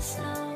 slow.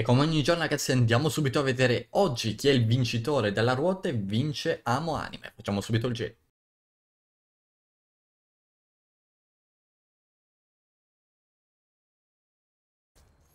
E come ogni giorno ragazzi andiamo subito a vedere oggi chi è il vincitore della ruota e vince Amo Anime. Facciamo subito il giro.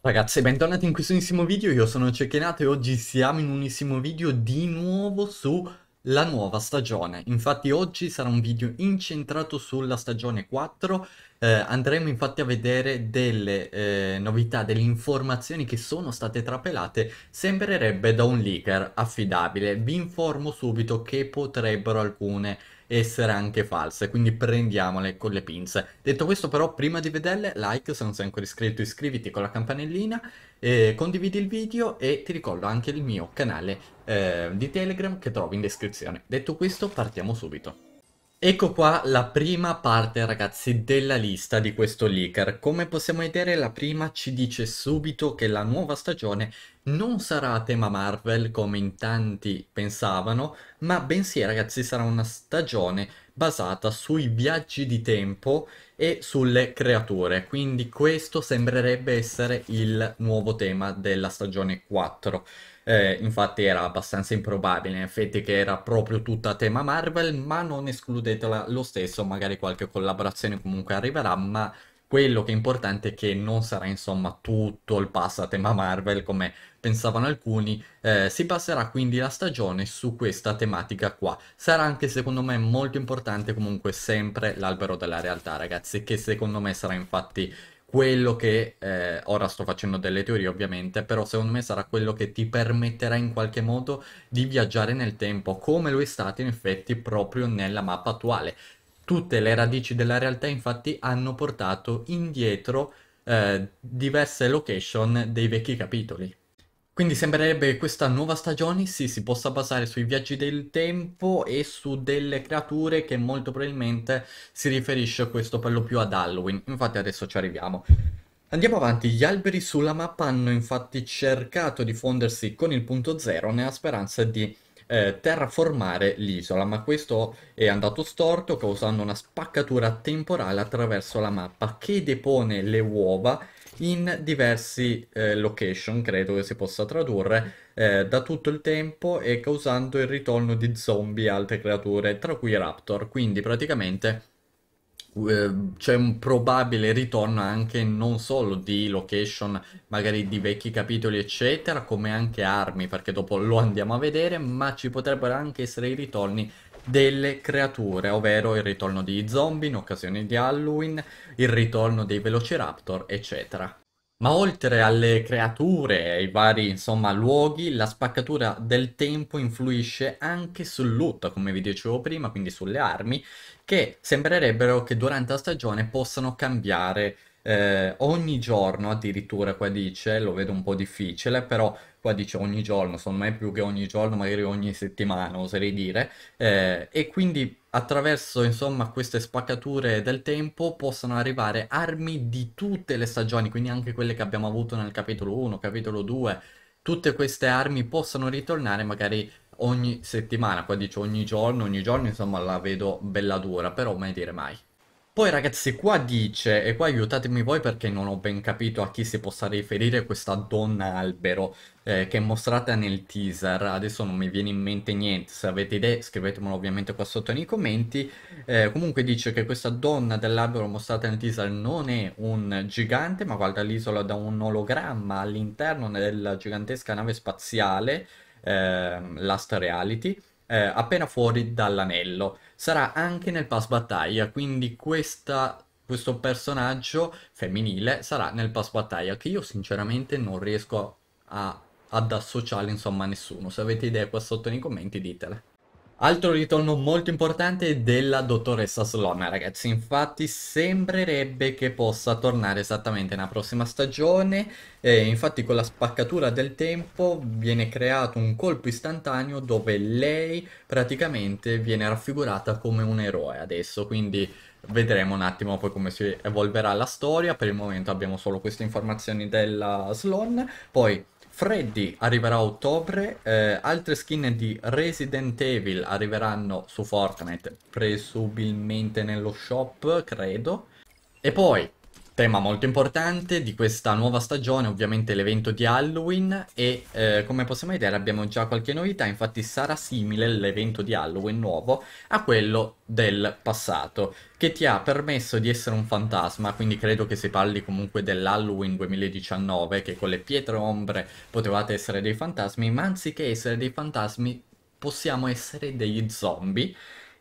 Ragazzi, bentornati in questo nuovissimo video, io sono Cecchinato e oggi siamo in un nuovissimo video di nuovo su la nuova stagione. Infatti oggi sarà un video incentrato sulla stagione 4, eh, andremo infatti a vedere delle eh, novità, delle informazioni che sono state trapelate, sembrerebbe da un leaker affidabile. Vi informo subito che potrebbero alcune essere anche false, quindi prendiamole con le pinze. Detto questo però, prima di vederle, like se non sei ancora iscritto, iscriviti con la campanellina, eh, condividi il video e ti ricordo anche il mio canale eh, di Telegram che trovi in descrizione. Detto questo, partiamo subito. Ecco qua la prima parte ragazzi della lista di questo leaker. Come possiamo vedere la prima ci dice subito che la nuova stagione non sarà a tema Marvel come in tanti pensavano, ma bensì ragazzi sarà una stagione basata sui viaggi di tempo e sulle creature, quindi questo sembrerebbe essere il nuovo tema della stagione 4. Eh, infatti era abbastanza improbabile, in effetti, che era proprio tutta a tema Marvel, ma non escludetela lo stesso, magari qualche collaborazione comunque arriverà, ma quello che è importante è che non sarà insomma tutto il pass a tema Marvel come pensavano alcuni, eh, si passerà quindi la stagione su questa tematica qua. Sarà anche secondo me molto importante comunque sempre l'albero della realtà ragazzi, che secondo me sarà infatti quello che, eh, ora sto facendo delle teorie ovviamente, però secondo me sarà quello che ti permetterà in qualche modo di viaggiare nel tempo, come lo è stato in effetti proprio nella mappa attuale. Tutte le radici della realtà infatti hanno portato indietro eh, diverse location dei vecchi capitoli. Quindi sembrerebbe che questa nuova stagione sì, si possa basare sui viaggi del tempo e su delle creature che molto probabilmente si riferisce questo per lo più ad Halloween. Infatti adesso ci arriviamo. Andiamo avanti, gli alberi sulla mappa hanno infatti cercato di fondersi con il punto zero nella speranza di eh, terraformare l'isola, ma questo è andato storto causando una spaccatura temporale attraverso la mappa che depone le uova in diversi eh, location, credo che si possa tradurre, eh, da tutto il tempo e causando il ritorno di zombie e altre creature, tra cui raptor. Quindi praticamente eh, c'è un probabile ritorno anche non solo di location, magari di vecchi capitoli, eccetera, come anche armi, perché dopo lo andiamo a vedere, ma ci potrebbero anche essere i ritorni delle creature, ovvero il ritorno di zombie in occasione di Halloween, il ritorno dei Velociraptor, eccetera. Ma oltre alle creature e ai vari insomma, luoghi, la spaccatura del tempo influisce anche sul lutto, come vi dicevo prima, quindi sulle armi, che sembrerebbero che durante la stagione possano cambiare eh, ogni giorno addirittura qua dice, lo vedo un po' difficile, però qua dice ogni giorno, secondo me più che ogni giorno, magari ogni settimana oserei dire, eh, e quindi attraverso insomma queste spaccature del tempo possono arrivare armi di tutte le stagioni, quindi anche quelle che abbiamo avuto nel capitolo 1, capitolo 2, tutte queste armi possono ritornare magari ogni settimana, qua dice ogni giorno, ogni giorno insomma la vedo bella dura, però mai dire mai. Poi ragazzi qua dice, e qua aiutatemi voi perché non ho ben capito a chi si possa riferire questa donna albero eh, che è mostrata nel teaser, adesso non mi viene in mente niente, se avete idee scrivetemelo ovviamente qua sotto nei commenti, eh, comunque dice che questa donna dell'albero mostrata nel teaser non è un gigante ma guarda l'isola da un ologramma all'interno della gigantesca nave spaziale, eh, Last Reality, eh, appena fuori dall'anello. Sarà anche nel pass battaglia, quindi questa, questo personaggio femminile sarà nel pass battaglia, che io sinceramente non riesco a, ad associare insomma a nessuno. Se avete idee qua sotto nei commenti ditele. Altro ritorno molto importante della dottoressa Sloan, ragazzi. Infatti sembrerebbe che possa tornare esattamente nella prossima stagione. E infatti con la spaccatura del tempo viene creato un colpo istantaneo dove lei praticamente viene raffigurata come un eroe adesso. Quindi vedremo un attimo poi come si evolverà la storia. Per il momento abbiamo solo queste informazioni della Sloan. Poi Freddy arriverà a ottobre, eh, altre skin di Resident Evil arriveranno su Fortnite, presumibilmente nello shop, credo. E poi tema molto importante di questa nuova stagione, ovviamente l'evento di Halloween e eh, come possiamo vedere abbiamo già qualche novità, infatti sarà simile l'evento di Halloween nuovo a quello del passato, che ti ha permesso di essere un fantasma, quindi credo che si parli comunque dell'Halloween 2019, che con le pietre ombre potevate essere dei fantasmi, ma anziché essere dei fantasmi possiamo essere degli zombie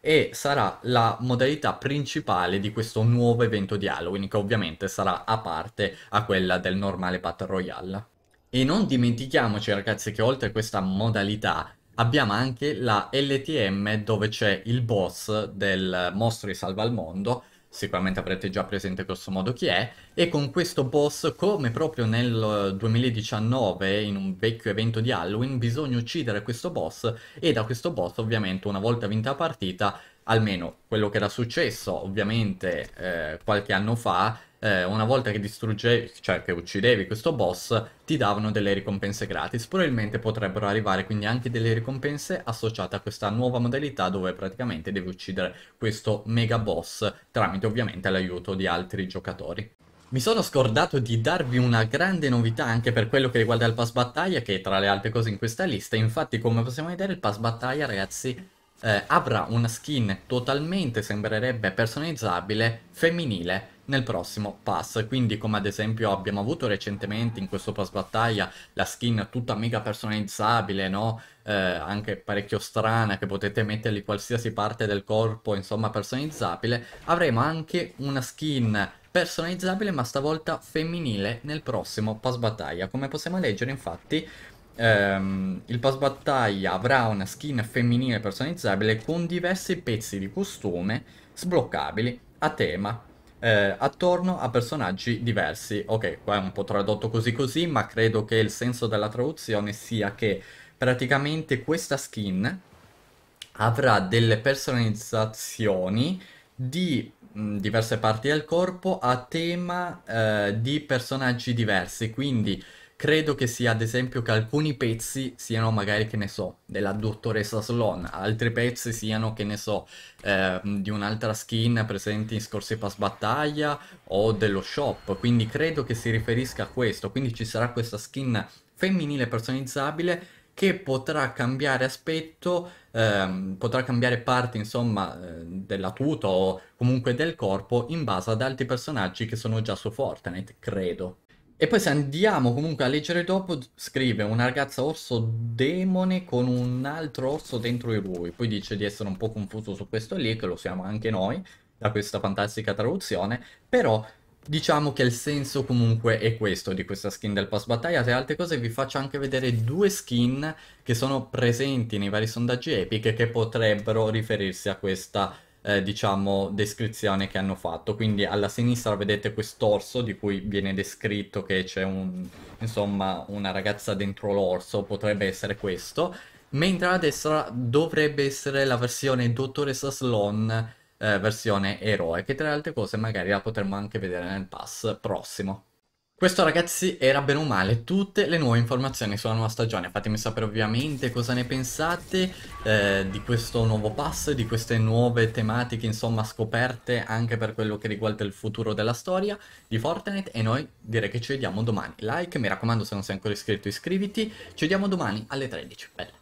e sarà la modalità principale di questo nuovo evento di Halloween che ovviamente sarà a parte a quella del normale Battle Royale. E non dimentichiamoci ragazzi che oltre a questa modalità abbiamo anche la LTM dove c'è il boss del Mostri Salva il Mondo sicuramente avrete già presente grossomodo chi è, e con questo boss, come proprio nel 2019, eh, in un vecchio evento di Halloween, bisogna uccidere questo boss, e da questo boss ovviamente una volta vinta la partita, almeno quello che era successo ovviamente eh, qualche anno fa, eh, una volta che distruggevi, cioè che uccidevi questo boss, ti davano delle ricompense gratis. Probabilmente potrebbero arrivare quindi anche delle ricompense associate a questa nuova modalità dove praticamente devi uccidere questo mega boss tramite ovviamente l'aiuto di altri giocatori. Mi sono scordato di darvi una grande novità anche per quello che riguarda il pass battaglia che è tra le altre cose in questa lista, infatti come possiamo vedere il pass battaglia ragazzi eh, avrà una skin totalmente, sembrerebbe personalizzabile, femminile nel prossimo pass quindi come ad esempio abbiamo avuto recentemente in questo pass battaglia la skin tutta mega personalizzabile no? Eh, anche parecchio strana che potete mettergli qualsiasi parte del corpo insomma personalizzabile avremo anche una skin personalizzabile ma stavolta femminile nel prossimo pass battaglia come possiamo leggere infatti ehm, il post battaglia avrà una skin femminile personalizzabile con diversi pezzi di costume sbloccabili a tema eh, attorno a personaggi diversi. Ok, qua è un po' tradotto così così, ma credo che il senso della traduzione sia che praticamente questa skin avrà delle personalizzazioni di mm, diverse parti del corpo a tema eh, di personaggi diversi, quindi Credo che sia ad esempio che alcuni pezzi siano magari, che ne so, della dottoressa Sloan, altri pezzi siano, che ne so, eh, di un'altra skin presente in Scorsi pass battaglia o dello shop, quindi credo che si riferisca a questo, quindi ci sarà questa skin femminile personalizzabile che potrà cambiare aspetto, ehm, potrà cambiare parte insomma eh, della tuta o comunque del corpo in base ad altri personaggi che sono già su Fortnite, credo. E poi se andiamo comunque a leggere dopo, scrive una ragazza orso demone con un altro orso dentro di lui. Poi dice di essere un po' confuso su questo lì, che lo siamo anche noi, da questa fantastica traduzione. Però diciamo che il senso comunque è questo di questa skin del pass battaglia. Tra le altre cose vi faccio anche vedere due skin che sono presenti nei vari sondaggi epic che potrebbero riferirsi a questa eh, diciamo, descrizione che hanno fatto. Quindi alla sinistra vedete quest'orso di cui viene descritto che c'è un, insomma, una ragazza dentro l'orso, potrebbe essere questo. Mentre a destra dovrebbe essere la versione Dottoressa Sloan, eh, versione eroe, che tra le altre cose magari la potremmo anche vedere nel pass prossimo. Questo ragazzi era bene o male tutte le nuove informazioni sulla nuova stagione, fatemi sapere ovviamente cosa ne pensate eh, di questo nuovo pass, di queste nuove tematiche insomma scoperte anche per quello che riguarda il futuro della storia di Fortnite e noi direi che ci vediamo domani, like, mi raccomando se non sei ancora iscritto iscriviti, ci vediamo domani alle 13, bella.